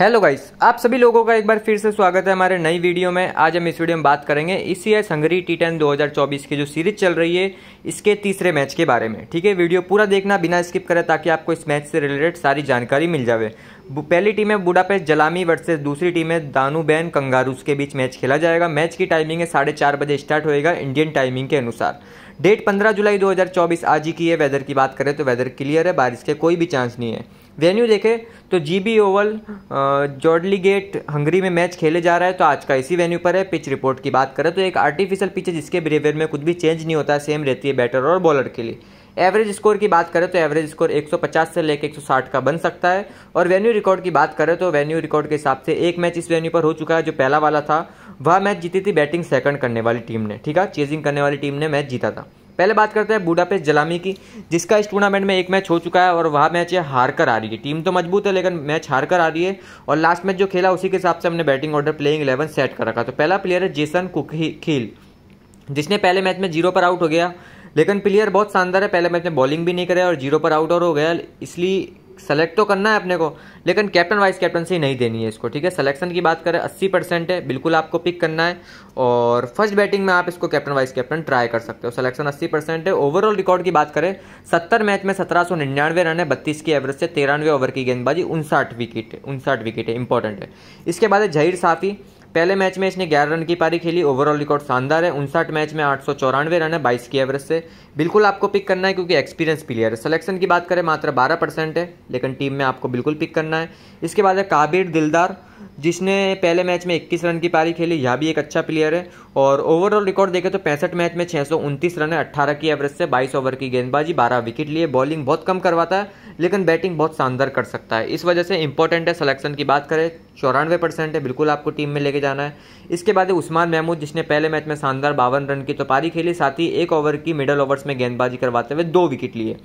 hello guys आप सभी लोगों का एक बार फिर से स्वागत है हमारे नई वीडियो में आज हम इस वीडियो में बात करेंगे इसी e S Hungary T ten दो की जो सीरीज चल रही है इसके तीसरे मैच के बारे में ठीक है वीडियो पूरा देखना बिना स्किप करें ताकि आपको इस मैच से रिलेटेड सारी जानकारी मिल जाए पहली टीम है बुडापेस्ट जलामी वर्सेज दूसरी टीम है दानूबैन कंगारूस के बीच मैच खेला जाएगा मैच की टाइमिंग है साढ़े चार बजे स्टार्ट होएगा इंडियन टाइमिंग के अनुसार डेट पंद्रह जुलाई दो आज ही की है वेदर की बात करें तो वेदर क्लियर है बारिश के कोई भी चांस नहीं है वेन्यू देखें तो जी बी ओवल जॉर्डली गेट हंगरी में मैच खेले जा रहा है तो आज का इसी वेन्यू पर है पिच रिपोर्ट की बात करें तो एक आर्टिफिशियल पिच है जिसके बिहेवियर में कुछ भी चेंज नहीं होता सेम रहती है बैटर और बॉलर के लिए एवरेज स्कोर की बात करें तो एवरेज स्कोर 150 से लेकर 160 का बन सकता है और वेन्यू रिकॉर्ड की बात करें तो वेन्यू रिकॉर्ड के हिसाब से एक मैच इस वेन्यू पर हो चुका है जो पहला वाला था वह मैच जीती थी बैटिंग सेकंड करने वाली टीम ने ठीक है चेजिंग करने वाली टीम ने मैच जीता था पहले बात करते हैं बूडापेस्ट जलामी की जिसका इस टूर्नामेंट में एक मैच हो चुका है और वह मैच ये हार कर आ रही है टीम तो मजबूत है लेकिन मैच हार कर आ रही है और लास्ट मैच जो खेला उसी के हिसाब से हमने batting order playing eleven set कर रखा तो पहला प्लेयर है जेसन खेल जिसने पहले मैच में जीरो पर आउट हो गया लेकिन प्लेयर बहुत शानदार है पहले मैच में बॉलिंग भी नहीं करे और जीरो पर आउट और हो गया इसलिए सेलेक्ट तो करना है अपने को लेकिन कैप्टन वाइस कैप्टनसी नहीं देनी है इसको ठीक है सिलेक्शन की बात करें अस्सी परसेंट है बिल्कुल आपको पिक करना है और फर्स्ट बैटिंग में आप इसको कैप्टन वाइस कैप्टन ट्राई कर सकते हो सिलेक्शन अस्सी परसेंट है ओवरऑल रिकॉर्ड की बात करें सत्तर मैच में सत्रह सौ निन्यानवे रन है बत्तीस की एवरेज से तिरानवे ओवर की गेंदबाजी उनसाठ विकेट उनसाठ विकेट है इंपॉर्टेंट है इसके बाद है जहीर साफ़ी पहले मैच में इसने 11 रन की पारी खेली ओवरऑल रिकॉर्ड शानदार है उनसठ मैच में आठ सौ रन है बाईस की एवरेज से बिल्कुल आपको पिक करना है क्योंकि एक्सपीरियंस प्लेयर है सिलेक्शन की बात करें मात्र बारह परसेंट है लेकिन टीम में आपको बिल्कुल पिक करना है इसके बाद है काबिर दिलदार जिसने पहले मैच में 21 रन की पारी खेली यह भी एक अच्छा प्लेयर है और ओवरऑल रिकॉर्ड देखें तो पैंसठ मैच में छः रन है अट्ठारह की एवरेज से 22 ओवर की गेंदबाजी 12 विकेट लिए बॉलिंग बहुत कम करवाता है लेकिन बैटिंग बहुत शानदार कर सकता है इस वजह से इंपॉर्टेंट है सलेक्शन की बात करें चौरानवे परसेंट है बिल्कुल आपको टीम में लेके जाना है इसके बाद उस्मान महमूद जिसने पहले मैच में शानदार बावन रन की तो पारी खेली साथ ही एक ओवर की मिडल ओवर्स में गेंदबाजी करवाते हुए दो विकेट लिए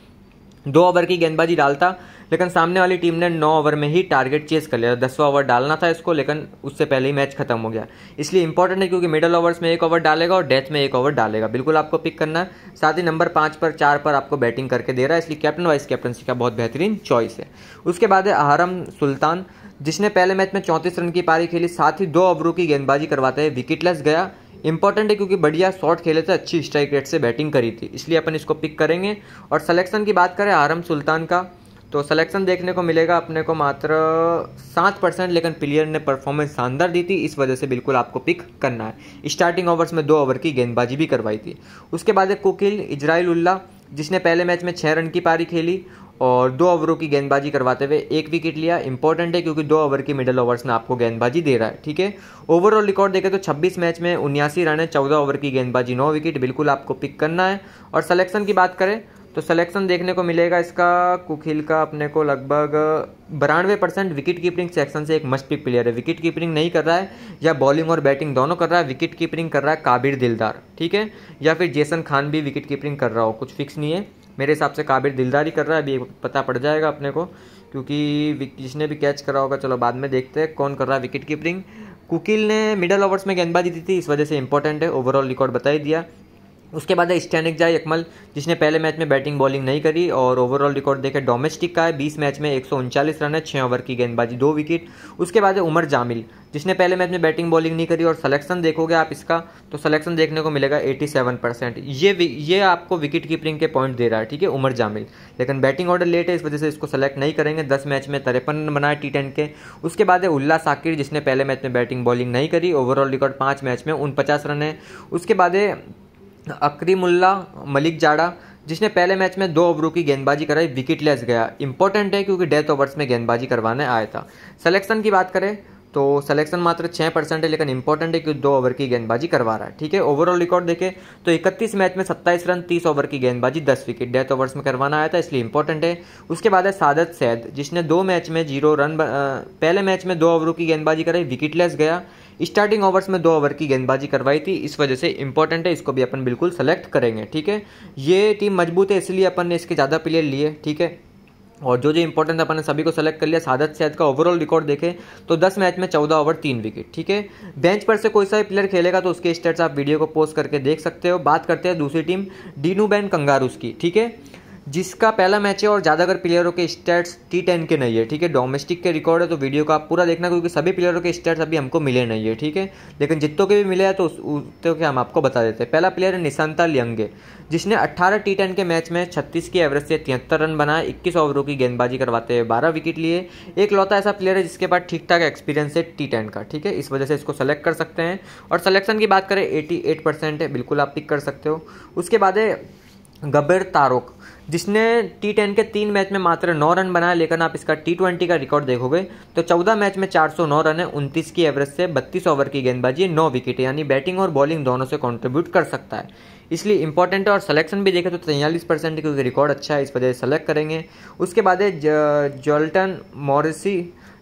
दो ओवर की गेंदबाजी डालता लेकिन सामने वाली टीम ने नौ ओवर में ही टारगेट चेस कर लिया दसवा ओवर डालना था इसको लेकिन उससे पहले ही मैच खत्म हो गया इसलिए इंपॉर्टेंट है क्योंकि मिडल ओवर्स में एक ओवर डालेगा और डेथ में एक ओवर डालेगा बिल्कुल आपको पिक करना है साथ ही नंबर पाँच पर चार पर आपको बैटिंग करके दे रहा है इसलिए कैप्टन वाइस कैप्टनसी का बहुत बेहतरीन चॉइस है उसके बाद है आहरम सुल्तान जिसने पहले मैच में चौंतीस रन की पारी खेली साथ ही दो ओवरों की गेंदबाजी करवाते हुए विकेटलेस गया इंपॉर्टेंट है क्योंकि बढ़िया शॉट खेले थे अच्छी स्ट्राइक रेट से बैटिंग करी थी इसलिए अपन इसको पिक करेंगे और सलेक्शन की बात करें आरम सुल्तान का तो सलेक्शन देखने को मिलेगा अपने को मात्र सात परसेंट लेकिन प्लेयर ने परफॉर्मेंस शानदार दी थी इस वजह से बिल्कुल आपको पिक करना है स्टार्टिंग ओवर्स में दो ओवर की गेंदबाजी भी करवाई थी उसके बाद एक कोकिल इजराइल उल्ला जिसने पहले मैच में छः रन की पारी खेली और दो ओवरों की गेंदबाजी करवाते हुए एक विकेट लिया इंपॉर्टेंट है क्योंकि दो ओवर की मिडल ओवर्स ने आपको गेंदबाजी दे रहा है ठीक है ओवरऑल रिकॉर्ड देखें तो 26 मैच में उन्यासी रन है चौदह ओवर की गेंदबाजी नौ विकेट बिल्कुल आपको पिक करना है और सलेक्शन की बात करें तो सलेक्शन देखने को मिलेगा इसका कुखिल का अपने को लगभग बानवे परसेंट विकेट कीपिंग सेक्शन से एक मस्ट पिक प्लेयर है विकेट कीपिंग नहीं कर रहा है या बॉलिंग और बैटिंग दोनों कर रहा है विकेट कीपिंग कर रहा है काबिर दिलदार ठीक है या फिर जेसन खान भी विकेट कीपिंग कर रहा हो कुछ फिक्स नहीं है मेरे हिसाब से काबिर दिलदारी कर रहा है अभी पता पड़ जाएगा अपने को क्योंकि जिसने भी कैच करा होगा चलो बाद में देखते हैं कौन कर रहा है विकेट कीपिंग कुकिल ने मिडल ओवर्स में गेंदबाजी दी थी इस वजह से इंपॉर्टेंट है ओवरऑल रिकॉर्ड बता ही दिया उसके बाद है स्टैनिक जाय अकमल जिसने पहले मैच में बैटिंग बॉलिंग नहीं करी और ओवरऑल रिकॉर्ड देखे डोमेस्टिक का है बीस मैच में एक रन है छः ओवर की गेंदबाजी दो विकेट उसके बाद है उमर जामिल जिसने पहले मैच में बैटिंग बॉलिंग नहीं करी और सलेक्शन देखोगे आप इसका तो सलेक्शन देखने को मिलेगा 87 परसेंट ये ये आपको विकेट कीपरिंग के पॉइंट दे रहा है ठीक है उमर जामिल लेकिन बैटिंग ऑर्डर लेट है इस वजह से इसको सेलेक्ट नहीं करेंगे दस मैच में तिरपन रन बनाए टी टेन के उसके बाद है उल्ला साकिर जिसने पहले मैच में बैटिंग बॉलिंग नहीं करी ओवरऑल रिकॉर्ड पाँच मैच में उनपचास रन है उसके बाद है अक्रीमुल्ला मलिक जाड़ा जिसने पहले मैच में दो ओवरों की गेंदबाजी कराई विकेट लेस गया इंपॉर्टेंट है क्योंकि डेथ ओवर्स में गेंदबाजी करवाने आया था सलेक्शन की बात करें तो सलेक्शन मात्र छः परसेंट है लेकिन इंपॉर्टेंट है कि दो ओवर की गेंदबाजी करवा रहा है ठीक है ओवरऑल रिकॉर्ड देखें तो 31 मैच में 27 रन 30 ओवर की गेंदबाजी 10 विकेट डेथ ओवर्स में करवाना आया था इसलिए इंपॉर्टेंट है उसके बाद है सादत सैद जिसने दो मैच में जीरो रन पहले मैच में दो ओवरों की गेंदबाजी कराई लेस गया स्टार्टिंग ओवर्स में दो ओवर की गेंदबाजी करवाई थी इस वजह से इंपॉर्टेंट है इसको भी अपन बिल्कुल सेलेक्ट करेंगे ठीक है ये टीम मजबूत है इसलिए अपन ने इसके ज़्यादा प्लेयर लिए ठीक है और जो जो इंपॉर्टेंट अपन ने सभी को सेलेक्ट कर लिया सादत सैद का ओवरऑल रिकॉर्ड देखें तो 10 मैच में 14 ओवर तीन विकेट ठीक है बेंच पर से कोई सा भी प्लेयर खेलेगा तो उसके स्टेट्स आप वीडियो को पोस्ट करके देख सकते हो बात करते हैं दूसरी टीम डीनू बैन कंगारूस की ठीक है जिसका पहला मैच है और ज़्यादातर प्लेयरों के स्टैट्स टी टेन के नहीं है ठीक है डोमेस्टिक के रिकॉर्ड है तो वीडियो का आप पूरा देखना क्योंकि सभी प्लेयरों के स्टैट्स अभी हमको मिले नहीं है ठीक है लेकिन जितों के भी मिले हैं तो उतों हम आपको बता देते हैं पहला प्लेयर है निशांता लियंगे जिसने अट्ठारह टी टेन के मैच में छत्तीस की एवरेज से तिहत्तर रन बनाए इक्कीस ओवरों की गेंदबाजी करवाते हुए बारह विकेट लिए एक लौता ऐसा प्लेयर है जिसके पास ठीक ठाक एक्सपीरियंस है टी टेन का ठीक है इस वजह से इसको सेलेक्ट कर सकते हैं और सलेक्शन की बात करें एट परसेंट है बिल्कुल आप पिक कर सकते हो उसके बाद है गबेर तारोक जिसने टी टेन के तीन मैच में मात्र नौ रन बनाया लेकिन आप इसका टी ट्वेंटी का रिकॉर्ड देखोगे तो चौदह मैच में चार सौ नौ रन है उनतीस की एवरेज से बत्तीस ओवर की गेंदबाजी नौ विकेट यानी बैटिंग और बॉलिंग दोनों से कॉन्ट्रीब्यूट कर सकता है इसलिए इंपॉर्टेंट है और सिलेक्शन भी देखें तो तैयलीस परसेंट क्योंकि रिकॉर्ड अच्छा है इस वजह से सेलेक्ट करेंगे उसके बाद है जॉल्टन मॉरिसी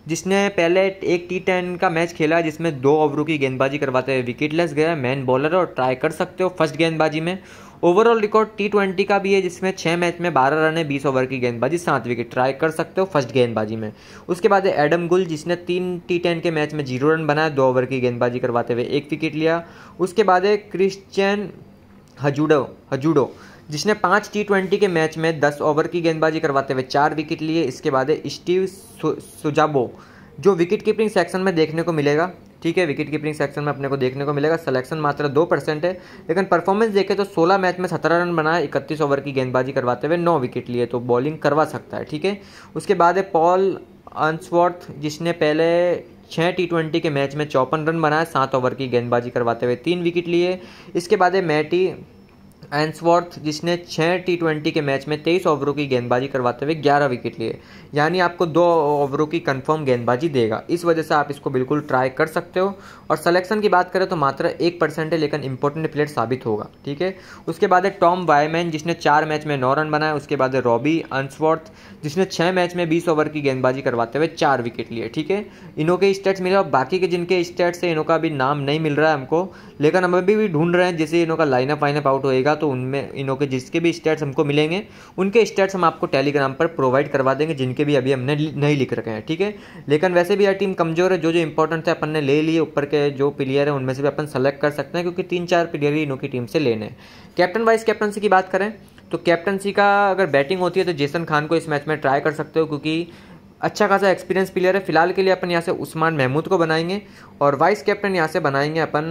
जिसने पहले एक टी टेन का मैच खेला जिसमें दो ओवरों की गेंदबाजी करवाते हुए विकेटलेस गया मैन बॉलर और ट्राई कर सकते हो फर्स्ट गेंदबाजी में ओवरऑल रिकॉर्ड टी ट्वेंटी का भी है जिसमें छः मैच में बारह रन है बीस ओवर की गेंदबाजी सात विकेट ट्राई कर सकते हो फर्स्ट गेंदबाजी में उसके बाद है एडम गुल जिसने तीन टी टेन के मैच में जीरो रन बनाया दो ओवर की गेंदबाजी करवाते हुए एक विकेट लिया उसके बाद है क्रिश्चियन हजूडो हजूडो जिसने पाँच टी ट्वेंटी के मैच में दस ओवर की गेंदबाजी करवाते हुए चार विकेट लिए इसके बाद है स्टीव सु, सुजाबो जो विकेट कीपिंग सेक्शन में देखने को मिलेगा ठीक है विकेट कीपिंग सेक्शन में अपने को देखने को मिलेगा सिलेक्शन मात्र दो परसेंट है लेकिन परफॉर्मेंस देखें तो सोलह मैच में सत्रह रन बनाए इकतीस ओवर की गेंदबाजी करवाते हुए नौ विकेट लिए तो बॉलिंग करवा सकता है ठीक है उसके बाद है पॉल अंसवर्थ जिसने पहले छः टी ट्वेंटी के मैच में चौपन रन बनाए सात ओवर की गेंदबाजी करवाते हुए तीन विकेट लिए इसके बाद है मैटी एंसवॉर्थ जिसने छः टी ट्वेंटी के मैच में तेईस ओवरों की गेंदबाजी करवाते हुए ग्यारह विकेट लिए यानी आपको दो ओवरों की कंफर्म गेंदबाजी देगा इस वजह से आप इसको बिल्कुल ट्राई कर सकते हो और सलेक्शन की बात करें तो मात्र एक परसेंट है लेकिन इंपॉर्टेंट प्लेयर साबित होगा ठीक है उसके बाद है टॉम वायमैन जिसने चार मैच में नौ रन बनाए उसके बाद है रॉबी अंसवर्थ जिसने छः मैच में बीस ओवर की गेंदबाजी करवाते हुए चार विकेट लिए ठीक है इनों के स्टेट्स मिले और बाकी के जिनके स्टेट्स है इनों का अभी नाम नहीं मिल रहा है हमको लेकिन हम अभी भी ढूंढ रहे हैं जैसे इनों का लाइनअप वाइनअप आउट होएगा तो उनमें इनों के जिसके भी स्टेट्स हमको मिलेंगे उनके स्टेट्स हम आपको टेलीग्राम पर प्रोवाइड करवा देंगे जिनके भी अभी हमने नहीं लिख रखे हैं ठीक है लेकिन वैसे भी यह टीम कमजोर है जो जो इंपॉर्टेंट थे अपन ने ले लिए ऊपर के जो प्लेयर है उनमें से भी अपन सेलेक्ट कर सकते हैं क्योंकि तीन चार प्लेयर ही इनों की टीम से लेने हैं कैप्टन वाइस कैप्टनसी की बात करें तो कैप्टनसी का अगर बैटिंग होती है तो जेसन खान को इस मैच में ट्राई कर सकते हो क्योंकि अच्छा खासा एक्सपीरियंस प्लेयर है फिलहाल के लिए अपन यहाँ से उस्मान महमूद को बनाएंगे और वाइस कैप्टन यहाँ से बनाएंगे अपन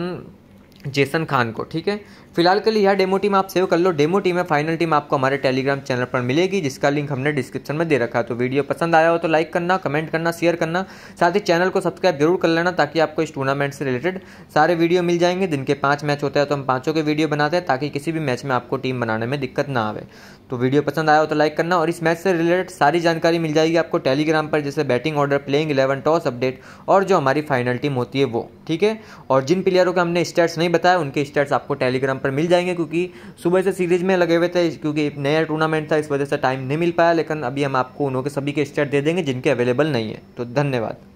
जेसन खान को ठीक है फिलहाल के लिए यह डेमो टीम आप सेव कर लो डेमो टीम है फाइनल टीम आपको हमारे टेलीग्राम चैनल पर मिलेगी जिसका लिंक हमने डिस्क्रिप्शन में दे रखा है तो वीडियो पसंद आया हो तो लाइक करना कमेंट करना शेयर करना साथ ही चैनल को सब्सक्राइब जरूर कर लेना ताकि आपको इस टूर्नामेंट से रिलेटेड सारे वीडियो मिल जाएंगे दिन के पाँच मैच होते हैं तो हम पाँचों के वीडियो बनाते हैं ताकि किसी भी मैच में आपको टीम बनाने में दिक्कत ना आए तो वीडियो पसंद आया हो तो लाइक करना और इस मैच से रिलेटेड सारी जानकारी मिल जाएगी आपको टेलीग्राम पर जैसे batting order playing eleven toss update और जो हमारी फाइनल टीम होती है वो ठीक है और जिन प्लेयरों के हमने स्टेट्स नहीं बताया उनके स्टेट्स आपको टेलीग्राम पर मिल जाएंगे क्योंकि सुबह से सीरीज में लगे हुए थे क्योंकि नया टूर्नामेंट था इस वजह से टाइम नहीं मिल पाया लेकिन अभी हम आपको उन्हों सभी के स्टेट दे देंगे जिनके अवेलेबल नहीं है तो धन्यवाद